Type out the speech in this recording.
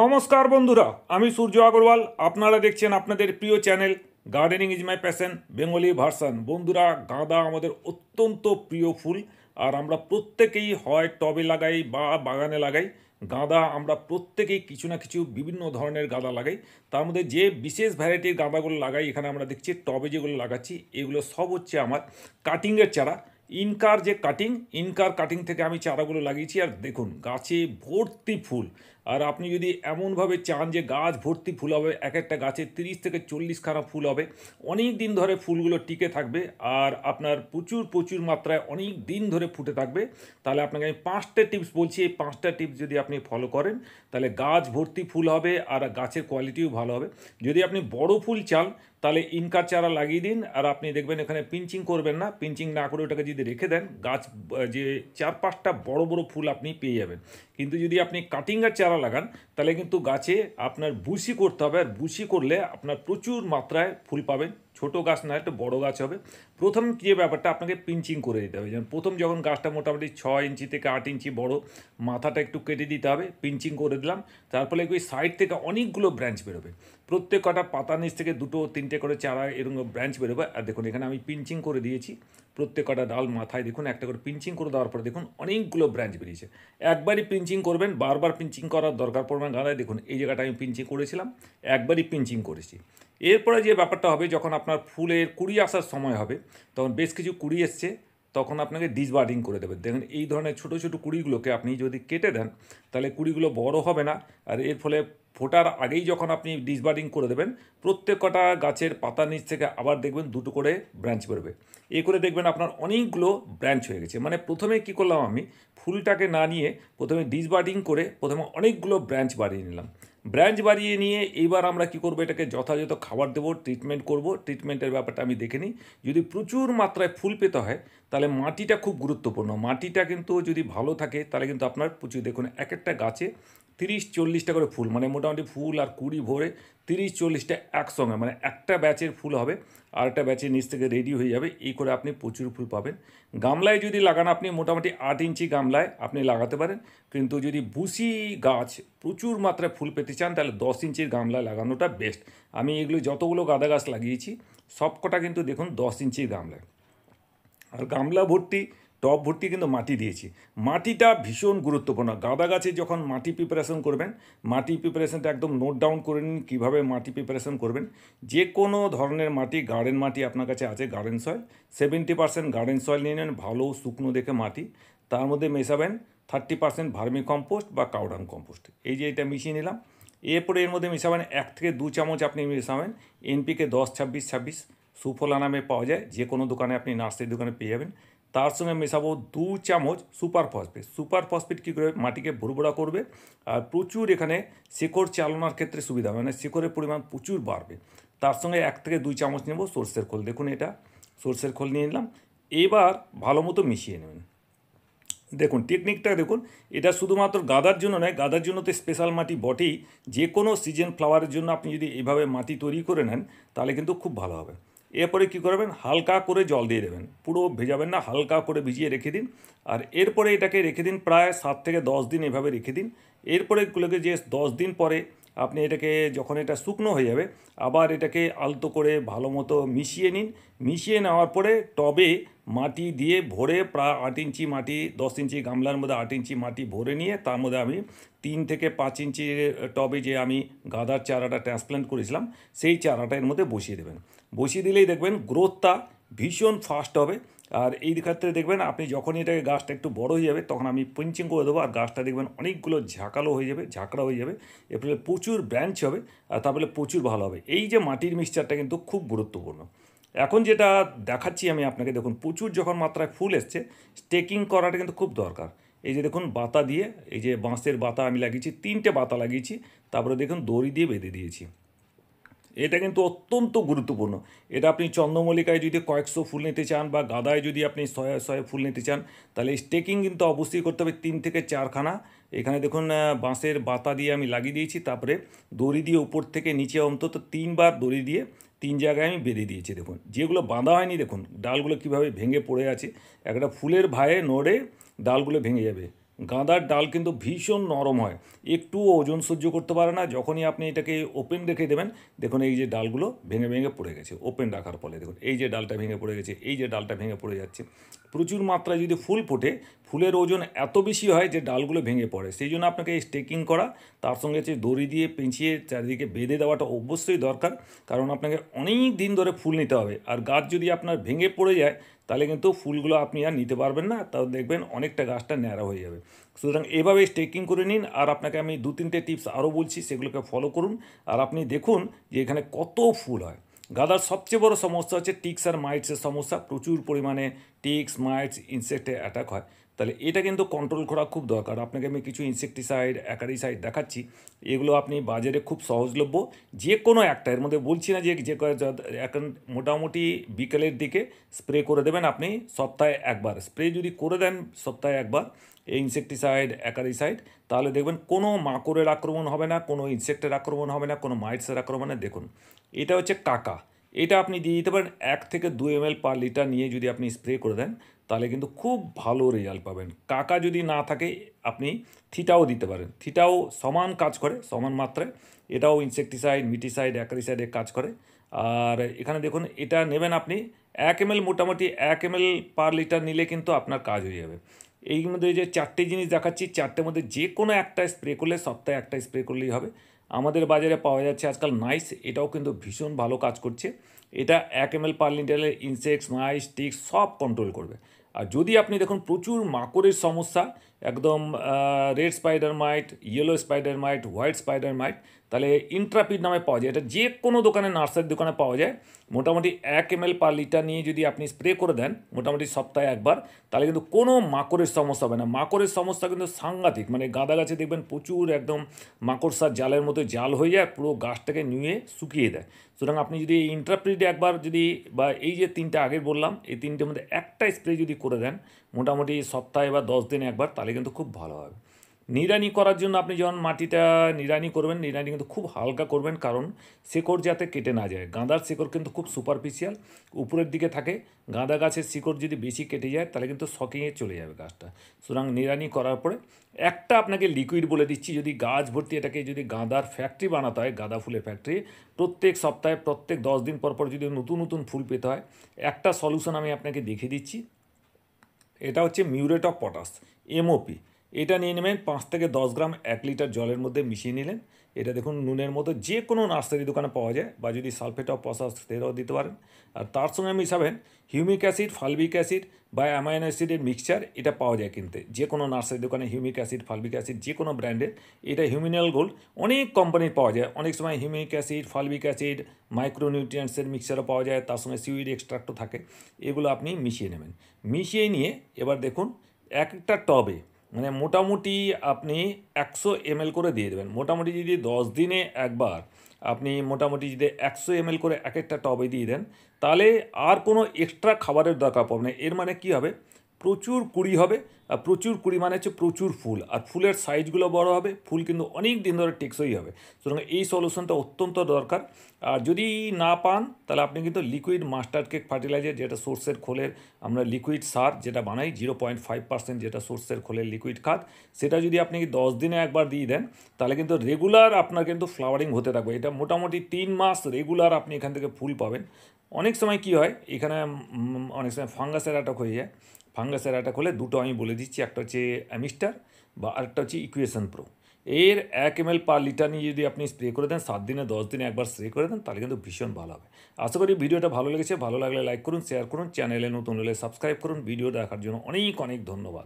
নমস্কার বন্ধুরা আমি সূর্য আগরওয়াল আপনারা দেখছেন আপনাদের প্রিয় channel gardening is my passion Bengali version বন্ধুরা গাঁদা আমাদের অত্যন্ত প্রিয় ফুল আর আমরা প্রত্যেকেই হয় টবে লাগাই বা বাগানে লাগাই গাঁদা আমরা প্রত্যেকেই কিছু না কিছু বিভিন্ন ধরনের গাঁদা লাগাই তার মধ্যে যে বিশেষ ভ্যারাইটির গাঁদাগুলো লাগাই এখানে আমরা দেখছি টবে যেগুলো লাগাচ্ছি এগুলো সব হচ্ছে আমার কাটিংয়ের চারা ইনকার যে কাটিং ইনকার কাটিং থেকে আমি চারাগুলো লাগিয়েছি আর দেখুন গাছে ভর্তি ফুল আর আপনি যদি এমনভাবে চান যে গাছ ভর্তি ফুল হবে এক একটা গাছে তিরিশ থেকে চল্লিশ খানা ফুল হবে অনেক দিন ধরে ফুলগুলো টিকে থাকবে আর আপনার প্রচুর প্রচুর মাত্রায় অনেক দিন ধরে ফুটে থাকবে তাহলে আপনাকে আমি পাঁচটা টিপস বলছি এই পাঁচটা টিপস যদি আপনি ফলো করেন তাহলে গাছ ভর্তি ফুল হবে আর গাছের কোয়ালিটিও ভালো হবে যদি আপনি বড় ফুল চান তাহলে ইনকার চারা লাগিয়ে দিন আর আপনি দেখবেন এখানে পিঞ্চিং করবেন না পিঞ্চিং না করে ওটাকে যদি রেখে দেন গাছ যে চার পাঁচটা বড় বড় ফুল আপনি পেয়ে যাবেন কিন্তু যদি আপনি কাটিংয়ের চারা লাগান তাহলে কিন্তু গাছে আপনার বুসি করতে হবে আর বুসি করলে আপনার প্রচুর মাত্রায় ফুল পাবেন ছোটো গাছ না একটু বড় গাছ হবে প্রথম যে ব্যাপারটা আপনাকে পিঞ্চিং করে দিতে হবে যেমন প্রথম যখন গাছটা মোটামুটি ছ ইঞ্চি থেকে আট ইঞ্চি বড় মাথাটা একটু কেটে দিতে হবে পিঞ্চিং করে দিলাম তার ফলে ওই সাইড থেকে অনেকগুলো ব্রাঞ্চ বেরোবে প্রত্যেক কটা পাতা নিচ থেকে দুটো তিনটে করে চারা এরকম ব্রাঞ্চ বেরোবে আর দেখুন এখানে আমি পিঞ্চিং করে দিয়েছি প্রত্যেক কটা ডাল মাথায় দেখুন একটা করে পিঞ্চিং করে দেওয়ার পরে দেখুন অনেকগুলো ব্রাঞ্চ বেরিয়েছে একবারই পিঞ্চিং করবেন বারবার পিঞ্চিং করার দরকার পড়বে গাঁদায় দেখুন এই জায়গাটা আমি পিঞ্চিং করেছিলাম একবারই পিঞ্চিং করেছি এরপরে যে ব্যাপারটা হবে যখন আপনার ফুলের কুড়ি আসার সময় হবে তখন বেশ কিছু কুড়ি এসছে তখন আপনাকে ডিসবার্ডিং করে দেবে দেখেন এই ধরনের ছোটো ছোটো কুড়িগুলোকে আপনি যদি কেটে দেন তাহলে কুড়িগুলো বড় হবে না আর এর ফলে ফোটার আগেই যখন আপনি ডিসবার্ডিং করে দেবেন প্রত্যেক কটা গাছের পাতা নিচ থেকে আবার দেখবেন দুটো করে ব্রাঞ্চ বেরোবে এ করে দেখবেন আপনার অনেকগুলো ব্রাঞ্চ হয়ে গেছে মানে প্রথমে কি করলাম আমি ফুলটাকে না নিয়ে প্রথমে ডিসবার্ডিং করে প্রথমে অনেকগুলো ব্রাঞ্চ বাড়িয়ে নিলাম ব্রাঞ্চ বাড়িয়ে নিয়ে এইবার আমরা কি করব এটাকে যথাযথ খাবার দেবো ট্রিটমেন্ট করব ট্রিটমেন্টের ব্যাপারটা আমি দেখে নিই যদি প্রচুর মাত্রায় ফুল পেতে হয় তাহলে মাটিটা খুব গুরুত্বপূর্ণ মাটিটা কিন্তু যদি ভালো থাকে তাহলে কিন্তু আপনার প্রচুর দেখুন এক একটা গাছে তিরিশ চল্লিশটা করে ফুল মানে মোটামুটি ফুল আর কুড়ি ভরে তিরিশ চল্লিশটা একসঙ্গে মানে একটা ব্যাচের ফুল হবে আর একটা ব্যাচের নিচ থেকে রেডি হয়ে যাবে এই করে আপনি প্রচুর ফুল পাবেন গামলায় যদি লাগান আপনি মোটামুটি আট ইঞ্চি গামলায় আপনি লাগাতে পারেন কিন্তু যদি বুসি গাছ প্রচুর মাত্রায় ফুল পেতে চান তাহলে দশ ইঞ্চির গামলায় লাগানোটা বেস্ট আমি এগুলো যতগুলো গাঁদা গাছ লাগিয়েছি সবকটা কিন্তু দেখুন দশ ইঞ্চির গামলায় আর গামলা ভর্তি টপ ভর্তি কিন্তু মাটি দিয়েছি মাটিটা ভীষণ গুরুত্বপূর্ণ গাঁদা গাছে যখন মাটি প্রিপারেশন করবেন মাটি প্রিপারেশনটা একদম নোট ডাউন করে নিন কীভাবে মাটি প্রিপারেশন করবেন যে কোনো ধরনের মাটি গার্ডেন মাটি আপনার কাছে আছে garden soil seventy percent garden soil নিয়ে নেন ভালো শুকনো দেখে মাটি তার মধ্যে মেশাবেন থার্টি পার্সেন্ট ভার্মি কম্পোস্ট বা কাউডান কম্পোস্ট এই যে এটা মিশিয়ে নিলাম এরপরে এর মধ্যে মেশাবেন এক থেকে দু চামচ আপনি মেশাবেন এনপিকে দশ ছাব্বিশ ছাব্বিশ সুফলা নামে পাওয়া যায় যে কোনো দোকানে আপনি নার্সারির দোকানে পেয়ে যাবেন তার সঙ্গে মেশাবো দু চামচ সুপার ফসফেট সুপার ফসফেট কী করে মাটিকে ভুরভুরা করবে আর প্রচুর এখানে শিকড় চালানোর ক্ষেত্রে সুবিধা মানে শিকড়ের পরিমাণ প্রচুর বাড়বে তার সঙ্গে এক থেকে দুই চামচ নেব সর্ষের খোল দেখুন এটা সর্ষের খোল নিয়ে নিলাম এবার ভালো মতো মিশিয়ে নেবেন দেখুন টেকনিকটা দেখুন এটা শুধুমাত্র গাদার জন্য নয় গাদার জন্য তো স্পেশাল মাটি বটেই যে কোনো সিজন ফ্লাওয়ারের জন্য আপনি যদি এইভাবে মাটি তৈরি করে নেন তাহলে কিন্তু খুব ভালো হবে এরপরে কী করবেন হালকা করে জল দিয়ে দেবেন পুরো ভেজাবেন না হালকা করে ভিজিয়ে রেখে দিন আর এরপরে এটাকে রেখে দিন প্রায় সাত থেকে দশ দিন এভাবে রেখে দিন এরপরে এগুলোকে যে দশ দিন পরে আপনি এটাকে যখন এটা শুকনো হয়ে যাবে আবার এটাকে আলতো করে ভালো মতো মিশিয়ে নিন মিশিয়ে নেওয়ার পরে টবে মাটি দিয়ে ভরে প্রায় আট ইঞ্চি মাটি দশ ইঞ্চি গামলার মধ্যে আট ইঞ্চি মাটি ভরে নিয়ে তার মধ্যে আমি তিন থেকে পাঁচ ইঞ্চি টবে যে আমি গাঁদার চারাটা ট্রান্সপ্লান্ট করেছিলাম সেই চারাটা এর মধ্যে বসিয়ে দেবেন বসিয়ে দিলেই দেখবেন গ্রোথটা ভীষণ ফাস্ট হবে আর এই ক্ষেত্রে দেখবেন আপনি যখনই এটাকে গাছটা একটু বড় হয়ে যাবে তখন আমি পিঞ্চিং করে দেবো আর গাছটা দেখবেন অনেকগুলো ঝাঁকালো হয়ে যাবে ঝাঁকড়া হয়ে যাবে এরপরে প্রচুর ব্রাঞ্চ হবে আর তারপরে প্রচুর ভালো হবে এই যে মাটির মিক্সচারটা কিন্তু খুব গুরুত্বপূর্ণ এখন যেটা দেখাচ্ছি আমি আপনাকে দেখুন প্রচুর যখন মাত্রায় ফুল এসছে স্টেকিং করাটা কিন্তু খুব দরকার এই যে দেখুন বাতা দিয়ে এই যে বাঁশের বাতা আমি লাগিয়েছি তিনটে বাতা লাগিয়েছি তারপরে দেখুন দড়ি দিয়ে বেঁধে দিয়েছি এটা কিন্তু অত্যন্ত গুরুত্বপূর্ণ এটা আপনি চন্দ্রমল্লিকায় যদি কয়েকশো ফুল নিতে চান বা গাদায় যদি আপনি শয়ে শয়ে ফুল নিতে চান তাহলে স্টেকিং কিন্তু অবশ্যই করতে হবে তিন থেকে চারখানা এখানে দেখুন বাঁশের বাতা দিয়ে আমি লাগিয়ে দিয়েছি তারপরে দড়ি দিয়ে উপর থেকে নিচে অন্তত তিনবার দড়ি দিয়ে তিন জায়গায় আমি বেঁধে দিয়েছি দেখুন যেগুলো বাঁধা হয়নি দেখুন ডালগুলো কিভাবে ভেঙে পড়ে আছে একটা ফুলের ভায়ে নড়ে ডালগুলো ভেঙে যাবে গাঁদার ডাল কিন্তু ভীষণ নরম হয় একটু ওজন সহ্য করতে পারে না যখনই আপনি এটাকে ওপেন রেখে দেবেন দেখুন এই যে ডালগুলো ভেঙে ভেঙে পড়ে গেছে ওপেন রাখার ফলে দেখুন এই যে ডালটা ভেঙে পড়ে গেছে এই যে ডালটা ভেঙে পড়ে যাচ্ছে প্রচুর মাত্রায় যদি ফুল ফোটে ফুলের ওজন এত বেশি হয় যে ডালগুলো ভেঙে পড়ে সেই জন্য আপনাকে স্টেকিং করা তার সঙ্গে হচ্ছে দড়ি দিয়ে পেঁচিয়ে চারিদিকে বেঁধে দেওয়াটা অবশ্যই দরকার কারণ আপনাকে অনেক দিন ধরে ফুল নিতে হবে আর গাছ যদি আপনার ভেঙে পড়ে যায় তাহলে কিন্তু ফুলগুলো আপনি আর নিতে পারবেন না তাও দেখবেন অনেকটা গাছটা ন্যাড়া হয়ে যাবে সুতরাং এভাবে স্টেকিং করে নিন আর আপনাকে আমি দু তিনটে টিপস আরও বলছি সেগুলোকে ফলো করুন আর আপনি দেখুন যে এখানে কত ফুল হয় গাদার সবচেয়ে বড় সমস্যা হচ্ছে টিক্স আর মাইটসের সমস্যা প্রচুর পরিমাণে টিক্স মাইটস ইনসেক্টে অ্যাটাক হয় তাহলে এটা কিন্তু কন্ট্রোল করা খুব দরকার আপনাকে আমি কিছু ইনসেকটিসাইড অ্যাকারিসাইড দেখাচ্ছি এগুলো আপনি বাজারে খুব সহজলভ্য যে কোনো একটা এর মধ্যে বলছি না যে যে এখন মোটামুটি বিকেলের দিকে স্প্রে করে দেবেন আপনি সপ্তাহে একবার স্প্রে যদি করে দেন সপ্তাহে একবার এই ইনসেকটিসাইড অ্যাকারিসাইড তাহলে দেখবেন কোনো মাকড়ের আক্রমণ হবে না কোনো ইনসেক্টের আক্রমণ হবে না কোনো মাইটসের আক্রমণে দেখুন এটা হচ্ছে কাকা এটা আপনি দিয়ে দিতে পারেন এক থেকে দু এম পার লিটার নিয়ে যদি আপনি স্প্রে করে দেন তাহলে কিন্তু খুব ভালো রেজাল্ট পাবেন কাকা যদি না থাকে আপনি থিটাও দিতে পারেন থিটাও সমান কাজ করে সমান মাত্রায় এটাও ইনসেকটিসাইড মিটিসাইড অ্যাকারিসাইডে কাজ করে আর এখানে দেখুন এটা নেবেন আপনি এক এম মোটামুটি এক এম পার লিটার নিলে কিন্তু আপনার কাজ হয়ে যাবে এই মধ্যে যে চারটে জিনিস দেখাচ্ছি চারটের মধ্যে যে কোনো একটা স্প্রে করলে সপ্তাহে একটা স্প্রে করলেই হবে আমাদের বাজারে পাওয়া যাচ্ছে আজকাল নাইস এটাও কিন্তু ভীষণ ভালো কাজ করছে এটা এক এম এল পার লিটারের ইনসেক্টস মাইস টিক্স সব কন্ট্রোল করবে আর যদি আপনি দেখুন প্রচুর মাকড়ের সমস্যা একদম red spider mite yellow spider mite white spider mite তাহলে ইন্ট্রাপিড নামে পাওয়া যায় এটা যে কোনো দোকানে নার্সারির দোকানে পাওয়া যায় মোটামুটি এক এম পার লিটার নিয়ে যদি আপনি স্প্রে করে দেন মোটামুটি সপ্তাহে একবার তাহলে কিন্তু কোনো মাকড়ের সমস্যা হবে না মাকড়ের সমস্যা কিন্তু সাংঘাতিক মানে গাঁদা গাছে দেখবেন প্রচুর একদম মাকড়সার জালের মতো জাল হয়ে যায় পুরো গাছটাকে নিয়ে শুকিয়ে দেয় সুতরাং আপনি যদি এই ইন্ট্রাপিড একবার যদি বা এই যে তিনটা আগের বললাম এই তিনটের মধ্যে একটা স্প্রে যদি করে দেন মোটামুটি সপ্তাহে বা দশ দিনে একবার তাহলে কিন্তু খুব ভালো হবে নিড়ানি করার জন্য আপনি যখন মাটিটা নিড়ানি করবেন নিড়ানি কিন্তু খুব হালকা করবেন কারণ শেকড় যাতে কেটে না যায় গাঁদার শেকড় কিন্তু খুব সুপারফিশিয়াল উপরের দিকে থাকে গাঁদা গাছের শিকড় যদি বেশি কেটে যায় তাহলে কিন্তু শকিংয়ে চলে যাবে গাছটা সুতরাং নিড়ানি করার পরে একটা আপনাকে লিকুইড বলে দিচ্ছি যদি গাছ ভর্তি এটাকে যদি গাঁদার ফ্যাক্টরি বানাতে হয় গাঁদা ফুলের ফ্যাক্টরি প্রত্যেক সপ্তাহে প্রত্যেক দশ দিন পর পর যদি নতুন নতুন ফুল পেতে হয় একটা সলিউশন আমি আপনাকে দেখিয়ে দিচ্ছি এটা হচ্ছে মিউরেট অফ পটাস এমওপি এটা নিয়ে নেবেন পাঁচ থেকে দশ গ্রাম এক লিটার জলের মধ্যে মিশিয়ে নিলেন এটা দেখুন নুনের মতো যে কোনো নার্সারি দোকানে পাওয়া যায় বা যদি সালফেট অফ পশা সেটাও দিতে পারেন আর তার সঙ্গে মিশাবেন হিউমিক অ্যাসিড ফালবিক অ্যাসিড বা অ্যামাইন অ্যাসিডের মিক্সচার এটা পাওয়া যায় কিনতে যে কোনো নার্সারি দোকানে হিউমিক অ্যাসিড ফালবিক অ্যাসিড যে কোনো ব্র্যান্ডের এটা হিউমিনাল গোল্ড অনেক কোম্পানির পাওয়া যায় অনেক সময় হিউমিক অ্যাসিড ফালবিক অ্যাসিড মাইক্রোনিউট্রিয়েন্টসের মিক্সচারও পাওয়া যায় তার সঙ্গে সিউইড এক্সট্রাক্টও থাকে এগুলো আপনি মিশিয়ে নেবেন মিশিয়ে নিয়ে এবার দেখুন এক একটা টবে মানে মোটামুটি আপনি একশো এমএল করে দিয়ে দেবেন মোটামুটি যদি দশ দিনে একবার আপনি মোটামুটি যদি একশো এমএল করে এক একটা টবে দিয়ে দেন তাহলে আর কোনো এক্সট্রা খাবারের দরকার পড়বে না এর মানে কি হবে প্রচুর কুড়ি হবে আর প্রচুর কুড়ি মানে হচ্ছে প্রচুর ফুল আর ফুলের সাইজগুলো বড় হবে ফুল কিন্তু অনেক দিন ধরে টেকসই হবে সুতরাং এই সলিউশনটা অত্যন্ত দরকার আর যদি না পান তাহলে আপনি কিন্তু লিকুইড মাস্টার্ড কেক ফার্টিলাইজার যেটা সোর্সের খোলের আমরা লিকুইড সার যেটা বানাই জিরো পয়েন্ট ফাইভ পার্সেন্ট যেটা সোর্সের খোলের লিকুইড খাদ সেটা যদি আপনি দশ দিনে একবার দিয়ে দেন তাহলে কিন্তু রেগুলার আপনার কিন্তু ফ্লাওয়ারিং হতে থাকবে এটা মোটামুটি তিন মাস রেগুলার আপনি এখান থেকে ফুল পাবেন অনেক সময় কি হয় এখানে অনেক সময় ফাঙ্গাসের আটক হয়ে যায় ফাঙ্গাসের আটক হলে দুটো আমি বলে দিচ্ছি একটা হচ্ছে অ্যামিস্টার বা আরেকটা হচ্ছে ইকুয়েশন প্রো এর এক এম এল পার লিটার নিয়ে যদি আপনি স্প্রে করে দেন সাত দিনে দশ দিনে একবার স্প্রে করে দেন তাহলে কিন্তু ভীষণ ভালো হবে আশা করি ভিডিওটা ভালো লেগেছে ভালো লাগলে লাইক করুন শেয়ার করুন চ্যানেলে নতুন হলে সাবস্ক্রাইব করুন ভিডিও দেখার জন্য অনেক অনেক ধন্যবাদ